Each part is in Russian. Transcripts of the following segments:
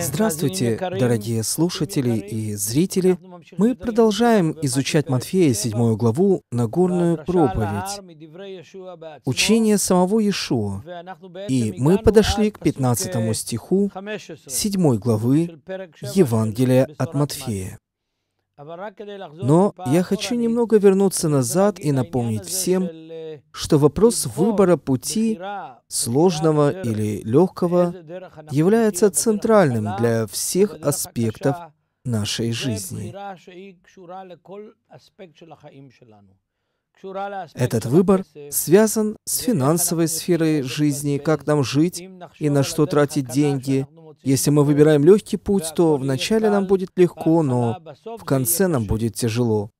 Здравствуйте, дорогие слушатели и зрители. Мы продолжаем изучать Матфея 7 главу Нагорную проповедь, учение самого Иешуа. И мы подошли к 15 стиху 7 главы Евангелия от Матфея. Но я хочу немного вернуться назад и напомнить всем, что вопрос выбора пути, сложного или легкого, является центральным для всех аспектов нашей жизни. Этот выбор связан с финансовой сферой жизни, как нам жить и на что тратить деньги. Если мы выбираем легкий путь, то вначале нам будет легко, но в конце нам будет тяжело.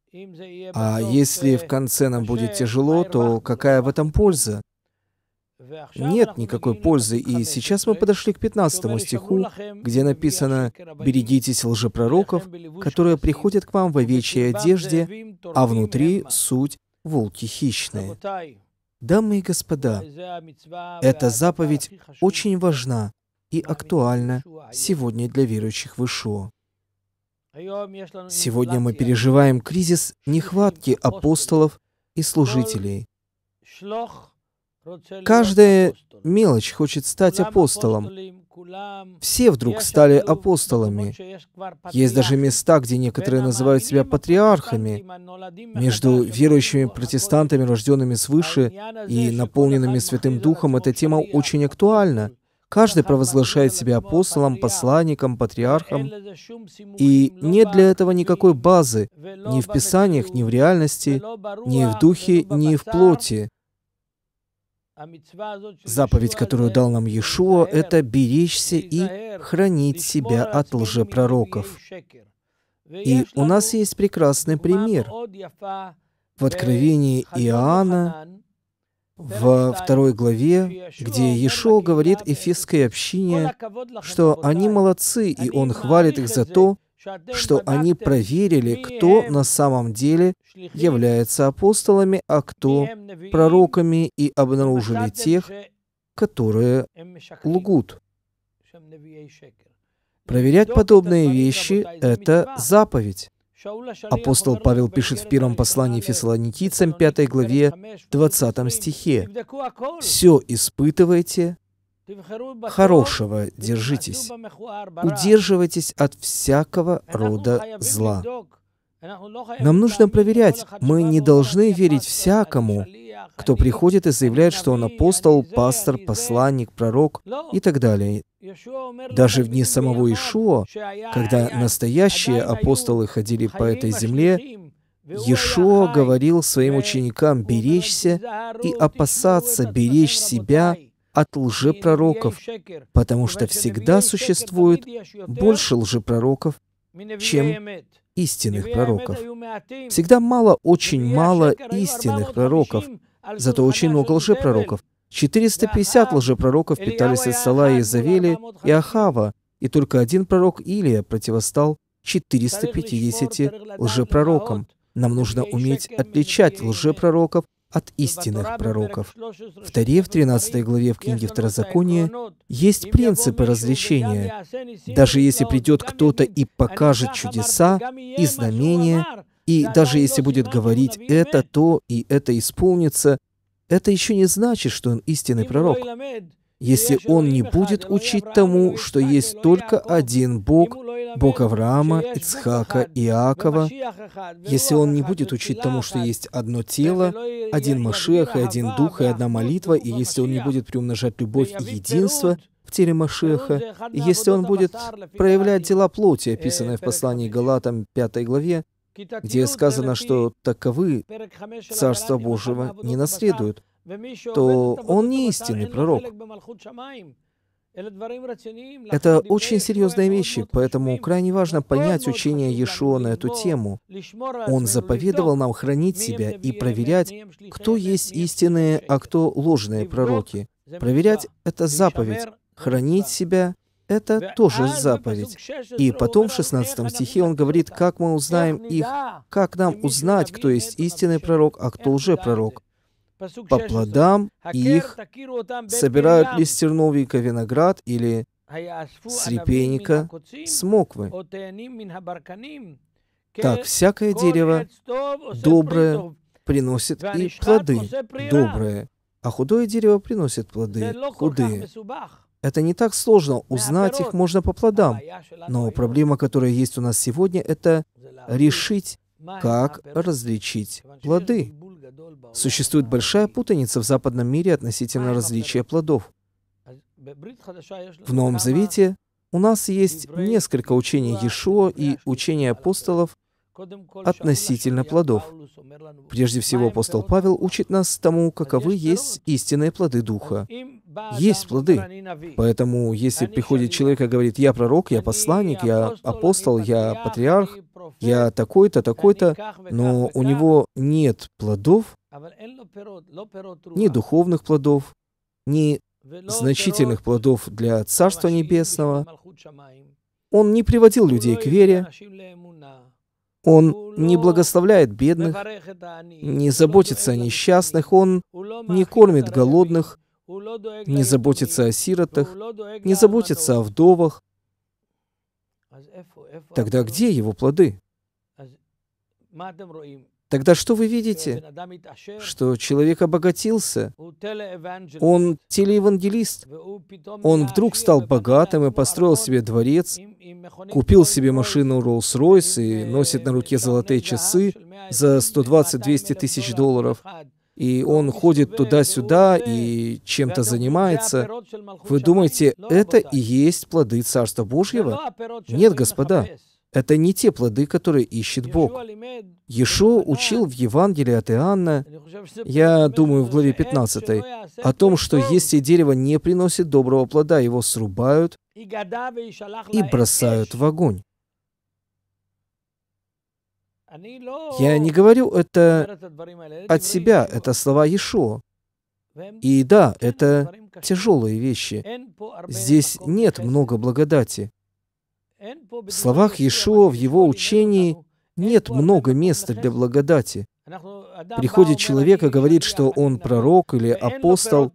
А если в конце нам будет тяжело, то какая в этом польза? Нет никакой пользы, и сейчас мы подошли к 15 стиху, где написано «Берегитесь лжепророков, которые приходят к вам в овечьей одежде, а внутри суть волки хищные». Дамы и господа, эта заповедь очень важна и актуальна сегодня для верующих в Ишуа. Сегодня мы переживаем кризис нехватки апостолов и служителей. Каждая мелочь хочет стать апостолом. Все вдруг стали апостолами. Есть даже места, где некоторые называют себя патриархами. Между верующими протестантами, рожденными свыше и наполненными Святым Духом, эта тема очень актуальна. Каждый провозглашает себя апостолом, посланником, патриархом. И нет для этого никакой базы, ни в Писаниях, ни в реальности, ни в духе, ни в плоти. Заповедь, которую дал нам Иешуа, это беречься и хранить себя от лжепророков. И у нас есть прекрасный пример. В Откровении Иоанна во второй главе, где Ешо говорит эфесской общине, что они молодцы, и он хвалит их за то, что они проверили, кто на самом деле является апостолами, а кто пророками, и обнаружили тех, которые лгут. Проверять подобные вещи – это заповедь. Апостол Павел пишет в первом послании Фессалоникийцам, 5 главе, 20 стихе, «Все испытывайте, хорошего держитесь, удерживайтесь от всякого рода зла». Нам нужно проверять, мы не должны верить всякому, кто приходит и заявляет, что он апостол, пастор, посланник, пророк и так далее. Даже в дни самого Ишуа, когда настоящие апостолы ходили по этой земле, Ешо говорил своим ученикам беречься и опасаться беречь себя от лжепророков, потому что всегда существует больше лжепророков, чем истинных пророков. Всегда мало, очень мало истинных пророков, зато очень много лжепророков. 450 лжепророков питались от Сала и Завели и Ахава, и только один пророк Илия противостал 450 лжепророкам. Нам нужно уметь отличать лжепророков от истинных пророков. В Таре, в 13 главе в книге Второзакония, есть принципы развлечения. А даже если придет кто-то и покажет чудеса и знамения, и даже если будет говорить «это то» и «это исполнится», это еще не значит, что он истинный пророк, если он не будет учить тому, что есть только один Бог, Бог Авраама, Ицхака, Иакова, если он не будет учить тому, что есть одно тело, один Машех и один Дух и одна молитва, и если он не будет приумножать любовь и единство, в теле Машеха, если он будет проявлять дела плоти, описанные в послании Галатам 5 главе, где сказано, что таковы Царство Божьего не наследуют, то он не истинный пророк. Это очень серьезные вещи, поэтому крайне важно понять учение Иешуа на эту тему. Он заповедовал нам хранить себя и проверять, кто есть истинные, а кто ложные пророки. Проверять — это заповедь. Хранить себя это тоже а, ну, заповедь. И потом в 16 стихе он говорит, как мы узнаем их, как нам узнать, кто есть истинный пророк, а кто уже пророк. По плодам «А их собирают ли терновика виноград или а с репейника, с Так всякое дерево доброе приносит и плоды добрые, а худое дерево приносит плоды худые. Это не так сложно, узнать их можно по плодам. Но проблема, которая есть у нас сегодня, это решить, как различить плоды. Существует большая путаница в западном мире относительно различия плодов. В Новом Завете у нас есть несколько учений Иешуа и учений апостолов, относительно плодов. Прежде всего, апостол Павел учит нас тому, каковы есть истинные плоды Духа. Есть плоды. Поэтому, если приходит человек и говорит, «Я пророк, я посланник, я апостол, я патриарх, я такой-то, такой-то», но у него нет плодов, ни духовных плодов, ни значительных плодов для Царства Небесного, он не приводил людей к вере, он не благословляет бедных, не заботится о несчастных, он не кормит голодных, не заботится о сиротах, не заботится о вдовах. Тогда где его плоды? Тогда что вы видите? Что человек обогатился. Он телеевангелист. Он вдруг стал богатым и построил себе дворец, купил себе машину Rolls-Royce и носит на руке золотые часы за 120-200 тысяч долларов. И он ходит туда-сюда и чем-то занимается. Вы думаете, это и есть плоды Царства Божьего? Нет, господа. Это не те плоды, которые ищет Бог. Ешо учил в Евангелии от Иоанна, я думаю, в главе 15, о том, что если дерево не приносит доброго плода, его срубают и бросают в огонь. Я не говорю это от себя, это слова Ешо. И да, это тяжелые вещи. Здесь нет много благодати. В словах Иешуа, в его учении нет много места для благодати. Приходит человек и говорит, что он пророк или апостол,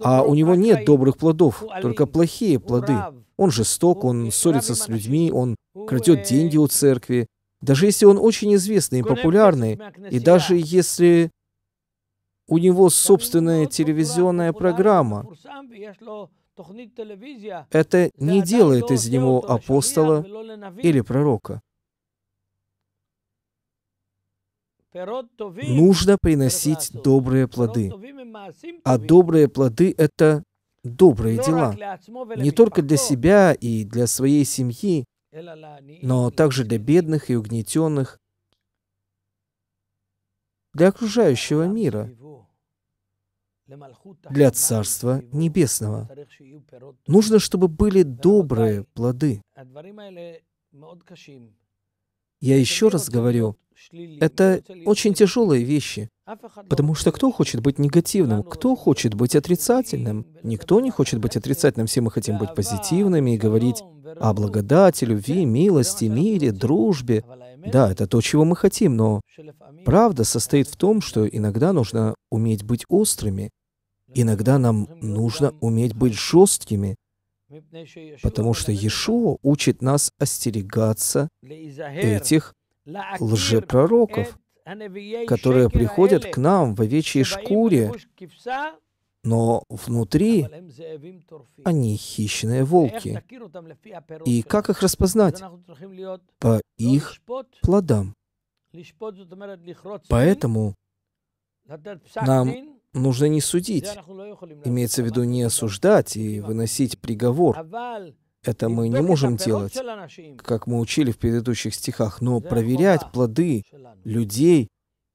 а у него нет добрых плодов, только плохие плоды. Он жесток, он ссорится с людьми, он крадет деньги у церкви. Даже если он очень известный и популярный, и даже если у него собственная телевизионная программа, это не делает из него апостола или пророка. Нужно приносить добрые плоды. А добрые плоды — это добрые дела. Не только для себя и для своей семьи, но также для бедных и угнетенных, для окружающего мира — для Царства Небесного. Нужно, чтобы были добрые плоды. Я еще раз говорю, это очень тяжелые вещи, потому что кто хочет быть негативным, кто хочет быть отрицательным? Никто не хочет быть отрицательным, все мы хотим быть позитивными и говорить о благодати, любви, милости, мире, дружбе. Да, это то, чего мы хотим, но правда состоит в том, что иногда нужно уметь быть острыми, иногда нам нужно уметь быть жесткими, потому что Иешуа учит нас остерегаться этих лжепророков, которые приходят к нам в овечьей шкуре но внутри они хищные волки. И как их распознать? По их плодам. Поэтому нам нужно не судить, имеется в виду не осуждать и выносить приговор. Это мы не можем делать, как мы учили в предыдущих стихах, но проверять плоды людей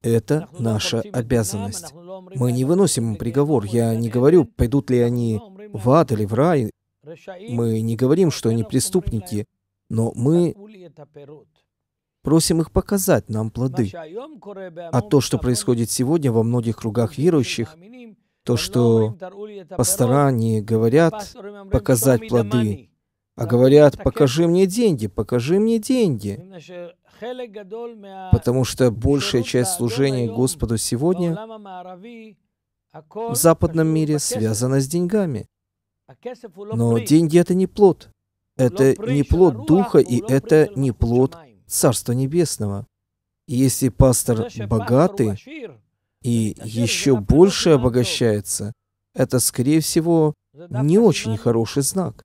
это наша обязанность. Мы не выносим приговор. Я не говорю, пойдут ли они в ад или в рай. Мы не говорим, что они преступники, но мы просим их показать нам плоды. А то, что происходит сегодня во многих кругах верующих, то, что пастора не говорят «показать плоды», а говорят «покажи мне деньги, покажи мне деньги». Потому что большая часть служения Господу сегодня в западном мире связана с деньгами. Но деньги — это не плод. Это не плод Духа, и это не плод Царства Небесного. если пастор богатый и «А еще больше обогащается, это, скорее всего, не очень хороший знак.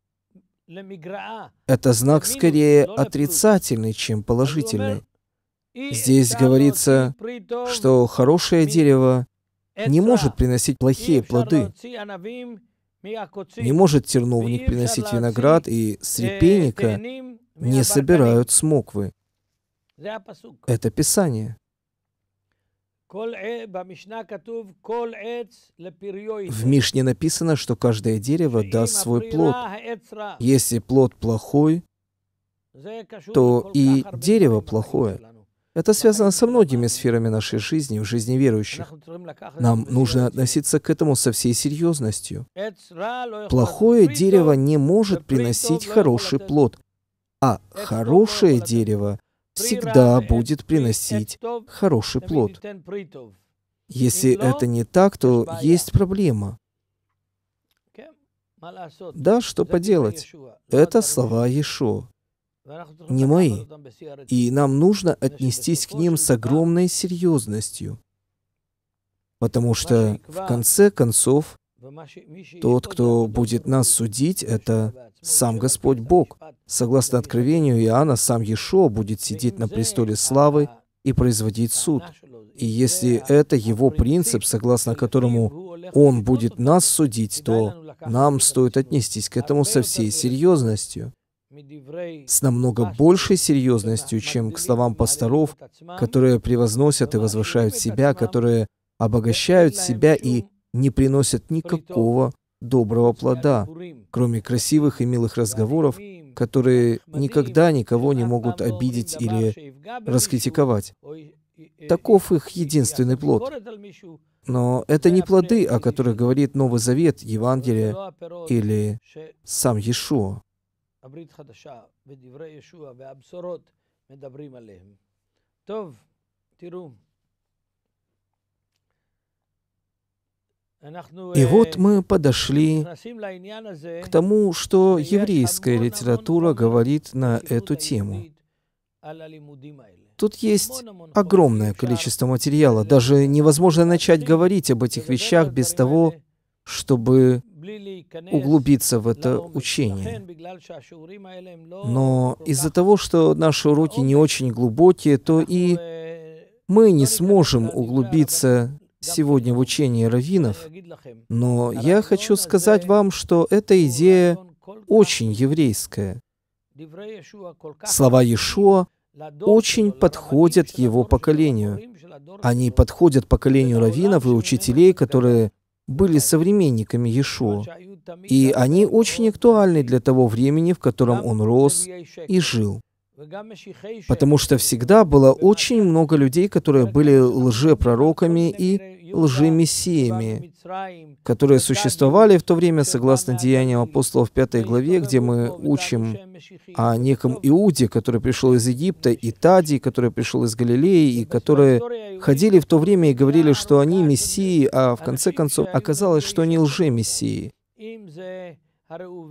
Это знак скорее отрицательный, чем положительный. Здесь говорится, что хорошее дерево не может приносить плохие плоды. Не может терновник приносить виноград, и с репейника не собирают смоквы. Это Писание. Э, в Мишне написано, что каждое дерево даст свой плод. Если плод плохой, то и дерево плохое. Это связано со многими сферами нашей жизни, в жизни верующих. Нам нужно относиться к этому со всей серьезностью. Плохое дерево не может приносить хороший плод, а хорошее дерево всегда будет приносить хороший плод. Если это не так, то есть проблема. Да, что поделать? Это слова Ешо, не мои. И нам нужно отнестись к ним с огромной серьезностью. Потому что, в конце концов, тот, кто будет нас судить, это сам Господь Бог. Согласно откровению Иоанна, сам Ешо будет сидеть на престоле славы и производить суд. И если это его принцип, согласно которому он будет нас судить, то нам стоит отнестись к этому со всей серьезностью с намного большей серьезностью, чем к словам пасторов, которые превозносят и возвышают себя, которые обогащают себя и не приносят никакого доброго плода, кроме красивых и милых разговоров, которые никогда никого не могут обидеть или раскритиковать. Таков их единственный плод. Но это не плоды, о которых говорит Новый Завет, Евангелие или сам Иешуа. И э, вот мы подошли к тому, что еврейская литература говорит на эту тему. Тут есть огромное количество материала. Даже невозможно начать говорить об этих вещах без того, чтобы углубиться в это учение. А Но из-за того, что наши уроки не очень глубокие, то и э, мы не сможем углубиться сегодня в учении раввинов, но я хочу сказать вам, что эта идея очень еврейская. Слова Иешуа очень подходят его поколению. Они подходят поколению раввинов и учителей, которые были современниками Иешуа. И они очень актуальны для того времени, в котором он рос и жил. Потому что всегда было очень много людей, которые были лжепророками и лжемессиями, которые существовали в то время, согласно Деяниям апостолов 5 главе, где мы учим о неком Иуде, который пришел из Египта, и Тади, который пришел из Галилеи, и которые ходили в то время и говорили, что они мессии, а в конце концов оказалось, что они лжемессии. И в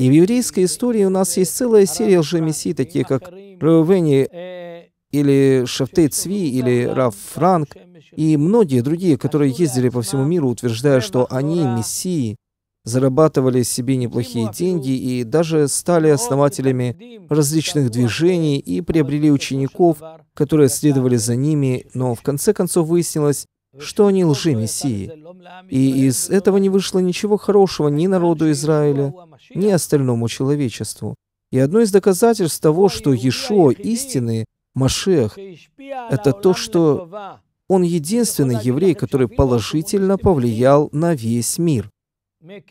еврейской истории у нас есть целая серия лжемессий, такие как Реувени или Шафтей Цви, или Раф Франк, и многие другие, которые ездили по всему миру, утверждая, что они мессии, зарабатывали себе неплохие деньги и даже стали основателями различных движений и приобрели учеников, которые следовали за ними, но в конце концов выяснилось, что они лжи-мессии. И из этого не вышло ничего хорошего ни народу Израиля, ни остальному человечеству. И одно из доказательств того, что ну Ешо истины, Машех, это то, что он единственный еврей, который положительно повлиял на весь мир.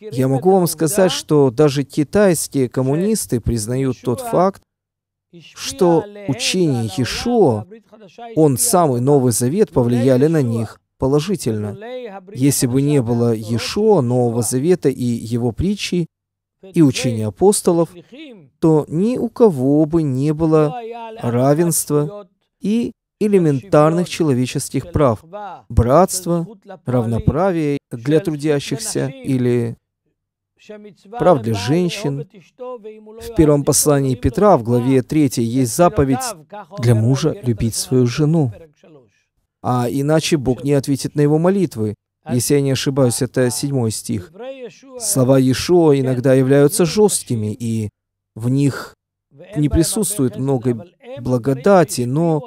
Я могу вам сказать, что даже китайские коммунисты признают тот факт, что учение Иешуа, он самый Новый Завет, повлияли на них положительно. Если бы не было Иешуа, Нового Завета и его притчи, и учения апостолов, то ни у кого бы не было равенства и элементарных человеческих прав – братства, равноправия для трудящихся или прав для женщин. В первом послании Петра в главе 3 есть заповедь для мужа любить свою жену, а иначе Бог не ответит на его молитвы. Если я не ошибаюсь, это седьмой стих. Слова Иешуа иногда являются жесткими, и в них не присутствует много благодати, но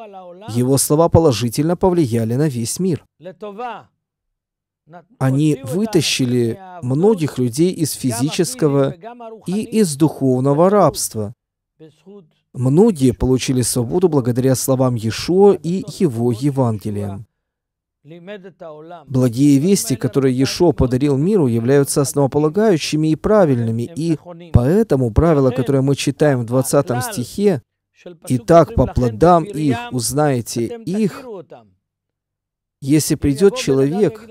его слова положительно повлияли на весь мир. Они вытащили многих людей из физического и из духовного рабства. Многие получили свободу благодаря словам Иешуа и его Евангелиям. Благие вести, которые Ешо подарил миру, являются основополагающими и правильными, и поэтому правило, которое мы читаем в 20 стихе, Итак, по плодам их узнаете их. Если придет человек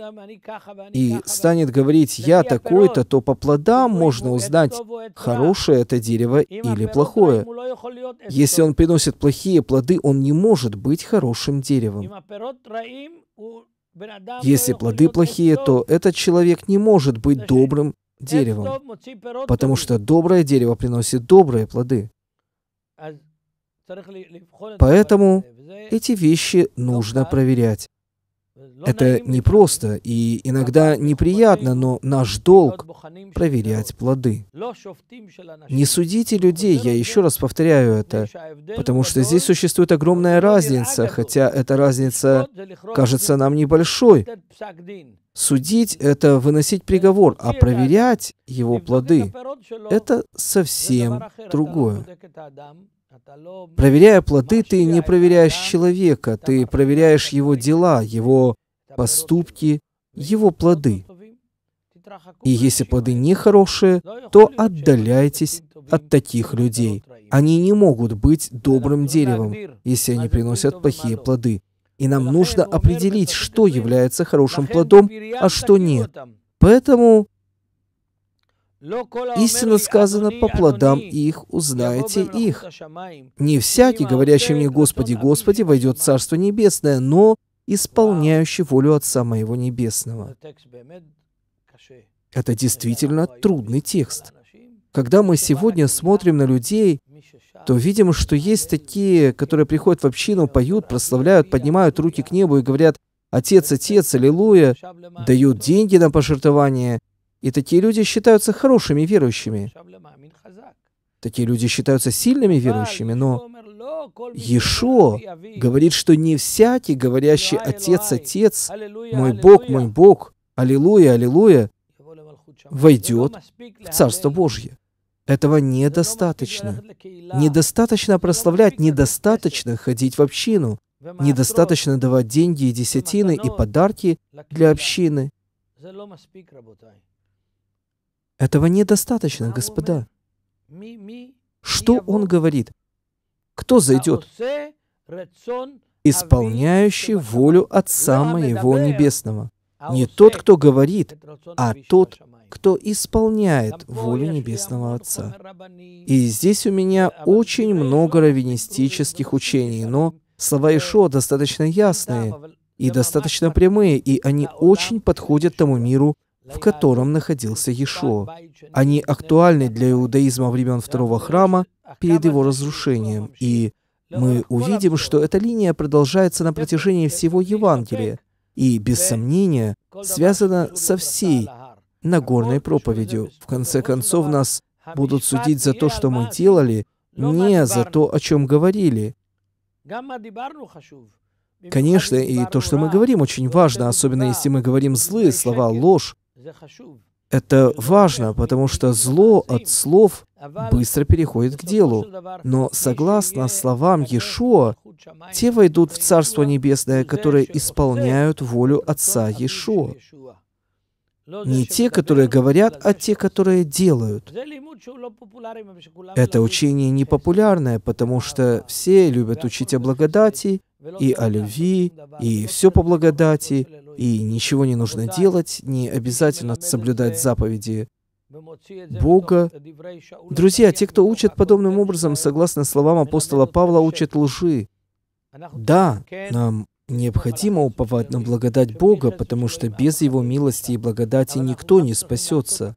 и станет говорить «я такой-то», то по плодам можно узнать, хорошее это дерево или плохое. Если он приносит плохие плоды, он не может быть хорошим деревом. Если плоды плохие, то этот человек не может быть добрым деревом, потому что доброе дерево приносит добрые плоды. А Поэтому эти вещи нужно проверять. Э, ну, это непросто и иногда неприятно, но наш долг — проверять плоды. Не судите людей, я еще раз повторяю это, потому что здесь существует огромная разница, хотя эта разница кажется нам небольшой. Судить — это выносить э, приговор, а проверять его плоды — это совсем другое. Проверяя плоды, ты не проверяешь человека, ты проверяешь его дела, его поступки, его плоды. И если плоды нехорошие, то отдаляйтесь от таких людей. Они не могут быть добрым деревом, если они приносят плохие плоды. И нам нужно определить, что является хорошим плодом, а что нет. Поэтому Истинно сказано, по плодам их узнаете их. Не всякий, говорящий мне «Господи, Господи», войдет в Царство Небесное, но исполняющий волю Отца Моего Небесного. Это действительно трудный текст. Когда мы сегодня смотрим на людей, то видим, что есть такие, которые приходят в общину, поют, прославляют, поднимают руки к небу и говорят «Отец, Отец, Аллилуйя», дают деньги на пожертвования – и такие люди считаются хорошими верующими. Такие люди считаются сильными верующими, но Ешо говорит, что не всякий, говорящий «Отец, Отец, мой Бог, мой Бог, Аллилуйя, Аллилуйя», войдет в Царство Божье. Этого недостаточно. Недостаточно прославлять, недостаточно ходить в общину, недостаточно давать деньги и десятины и подарки для общины. Этого недостаточно, господа. Что он говорит? Кто зайдет? Исполняющий волю Отца Моего Небесного. Не тот, кто говорит, а тот, кто исполняет волю Небесного Отца. И здесь у меня очень много раввинистических учений, но слова Ишо достаточно ясные и достаточно прямые, и они очень подходят тому миру, в котором находился Ешо. Они актуальны для иудаизма времен Второго храма перед его разрушением, и мы увидим, что эта линия продолжается на протяжении всего Евангелия и, без сомнения, связана со всей Нагорной проповедью. В конце концов, нас будут судить за то, что мы делали, не за то, о чем говорили. Конечно, и то, что мы говорим, очень важно, особенно если мы говорим злые слова, ложь, это важно, потому что зло от слов быстро переходит к делу. Но согласно словам Иешуа, те войдут в Царство Небесное, которые исполняют волю Отца Иешуа. Не те, которые говорят, а те, которые делают. Это учение непопулярное, потому что все любят учить о благодати и о любви, и все по благодати, и ничего не нужно делать, не обязательно соблюдать заповеди Бога. Друзья, те, кто учат подобным образом, согласно словам апостола Павла, учат лжи. Да, нам необходимо уповать на благодать Бога, потому что без Его милости и благодати никто не спасется.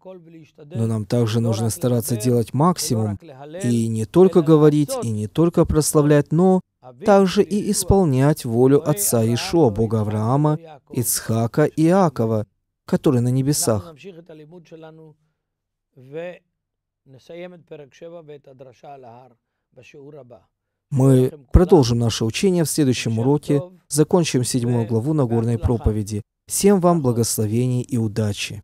Но нам также нужно стараться делать максимум, и не только говорить, и не только прославлять, но также и исполнять волю Отца Ишуа, Бога Авраама, Ицхака и Иакова, который на небесах. Мы продолжим наше учение в следующем уроке, закончим седьмую главу Нагорной проповеди. Всем вам благословений и удачи!